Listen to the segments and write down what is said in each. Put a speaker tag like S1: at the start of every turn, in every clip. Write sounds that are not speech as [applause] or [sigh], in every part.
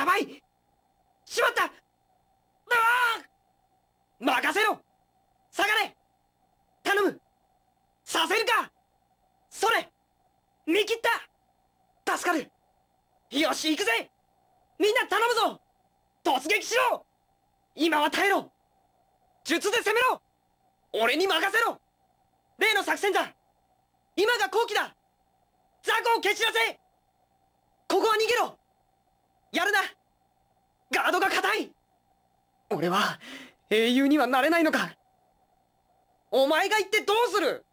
S1: やばいしまったうわ任せろ下がれ頼むさせるかそれ見切った助かるよし行くぜみんな頼むぞ突撃しろ今は耐えろ術で攻めろ俺に任せろ例の作戦だ今が好機だ雑魚を蹴散らせ俺は英雄にはなれないのかお前が言ってどうする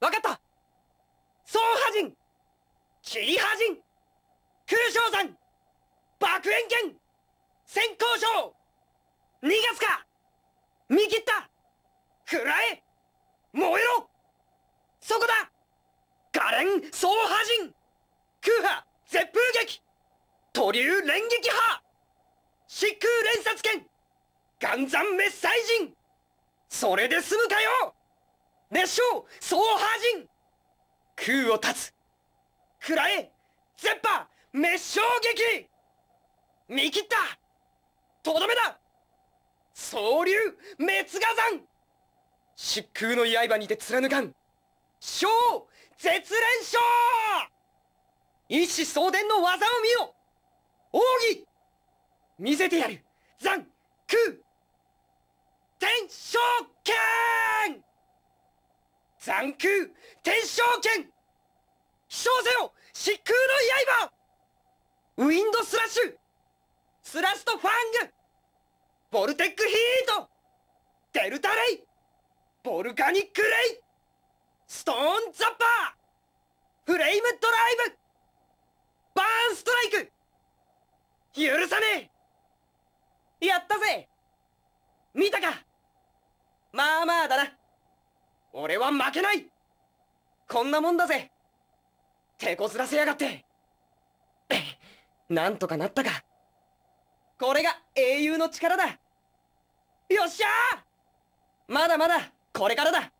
S1: 分かった総破人霧破人空将山爆炎剣先行将逃がすか見切った喰らえ燃えろそこだガレン総破人空破絶風劇都流連撃派疾空連殺剣岩山滅災人それで済むかよ熱唱走破人空を断つ喰らえ絶破滅衝撃見切ったとどめだ総流滅我山疾空の刃にて貫かん小絶連勝一子相伝の技を見よ奥義見せてやる残空天章剣残空天正剣飛翔せよ漆空の刃ウィンドスラッシュスラストファングボルテックヒートデルタレイボルカニックレイストーンザッパーフレイムドライブバーンストライク許さねえやったぜ見たかまあまあだな俺は負けないこんなもんだぜ手こずらせやがって [laughs] なんとかなったかこれが英雄の力だよっしゃーまだまだこれからだ